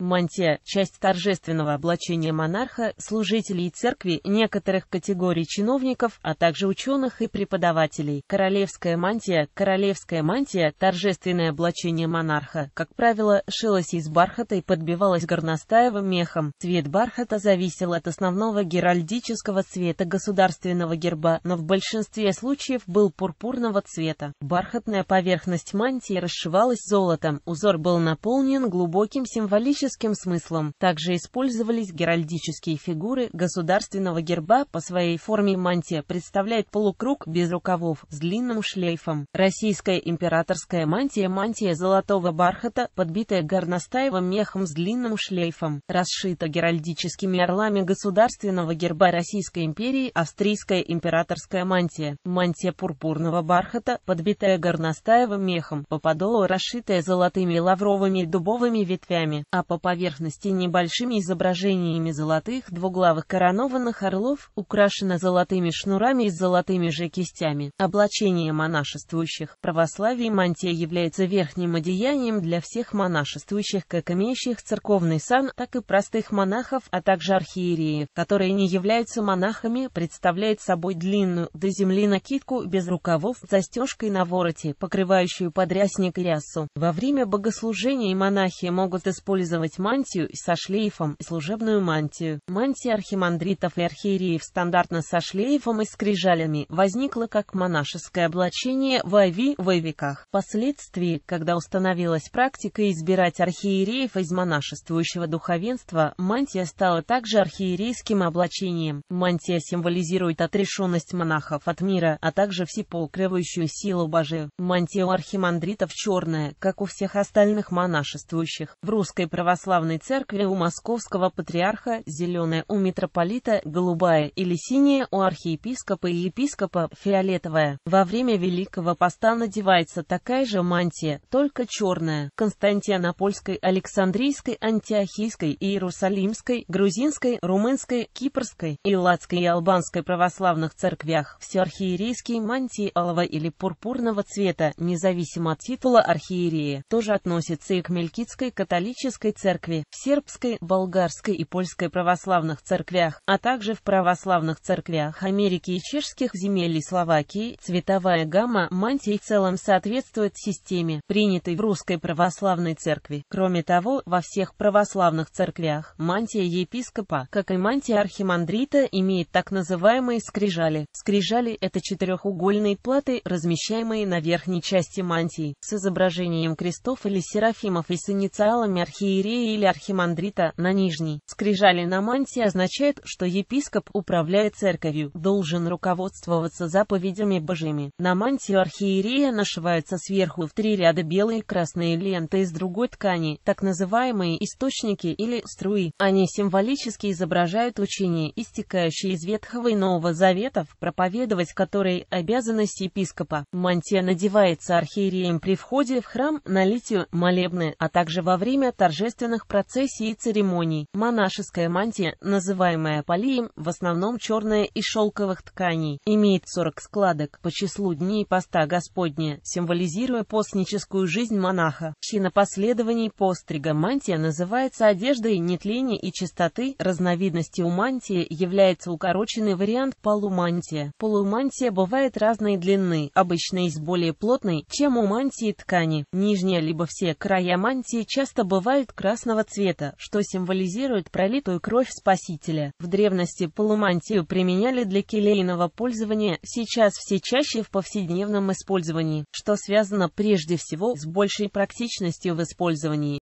Мантия – часть торжественного облачения монарха, служителей церкви, некоторых категорий чиновников, а также ученых и преподавателей. Королевская мантия Королевская мантия – торжественное облачение монарха, как правило, шилась из бархата и подбивалась горностаевым мехом. Цвет бархата зависел от основного геральдического цвета государственного герба, но в большинстве случаев был пурпурного цвета. Бархатная поверхность мантии расшивалась золотом, узор был наполнен глубоким символическим символическим смыслом. Также использовались геральдические фигуры государственного герба по своей форме мантия представляет полукруг без рукавов с длинным шлейфом. Российская императорская мантия мантия золотого бархата, подбитая горностаевым мехом с длинным шлейфом, расшита геральдическими орлами государственного герба Российской империи, австрийская императорская мантия, мантия пурпурного бархата, подбитая горностаевым мехом, по подолу расшитая золотыми лавровыми и дубовыми ветвями, а по поверхности небольшими изображениями золотых двуглавых коронованных орлов, украшена золотыми шнурами и золотыми же кистями. Облачение монашествующих. Православие мантия является верхним одеянием для всех монашествующих, как имеющих церковный сан, так и простых монахов, а также архиереев, которые не являются монахами, представляет собой длинную до земли накидку без рукавов, застежкой на вороте, покрывающую подрясник рясу. Во время богослужения монахи могут использовать сделать мантию со шлейфом, служебную мантию. Мантия архимандритов и архиереев стандартно со шлейфом и скрижалями возникла как монашеское облачение в Ави во веках. Впоследствии, когда установилась практика избирать архиереев из монашествующего духовенства, мантия стала также архиерейским облачением. Мантия символизирует отрешенность монахов от мира, а также всепокрывающую силу Божию. Мантия у архимандритов черная, как у всех остальных монашествующих. В русской православии православной церкви у московского патриарха, зеленая у митрополита, голубая или синяя у архиепископа и епископа, фиолетовая. Во время Великого Поста надевается такая же мантия, только черная. Константинопольской, Александрийской, Антиохийской, Иерусалимской, Грузинской, Румынской, Кипрской, Элладской и Албанской православных церквях все архиерейские мантии алого или пурпурного цвета, независимо от титула архиерея, тоже относятся и к Мелькитской католической церкви, в сербской, болгарской и польской православных церквях, а также в православных церквях Америки и чешских земель и Словакии, цветовая гамма мантий в целом соответствует системе, принятой в русской православной церкви. Кроме того, во всех православных церквях мантия епископа, как и мантия архимандрита, имеет так называемые скрижали. Скрижали – это четырехугольные платы, размещаемые на верхней части мантии, с изображением крестов или серафимов и с инициалами архиерея архиерея или архимандрита на нижней скрижали на мантии означает, что епископ, управляя церковью, должен руководствоваться заповедями Божьими. На мантию архиерея нашиваются сверху в три ряда белые и красные ленты из другой ткани, так называемые источники или струи. Они символически изображают учение, истекающее из Ветхого и Нового Заветов, проповедовать которой обязанность епископа. Мантия надевается архиереем при входе в храм, налитию, молебны, а также во время торжеств торжественных процессий и церемоний. Монашеская мантия, называемая полием, в основном черная из шелковых тканей, имеет 40 складок по числу дней поста Господня, символизируя постническую жизнь монаха. Чина последований пострига мантия называется одеждой нетления и чистоты. Разновидностью мантии является укороченный вариант полумантия. Полумантия бывает разной длины, обычно из более плотной, чем у мантии ткани. Нижняя либо все края мантии часто бывают красными красного цвета, что символизирует пролитую кровь Спасителя. В древности полумантию применяли для келейного пользования, сейчас все чаще в повседневном использовании, что связано прежде всего с большей практичностью в использовании.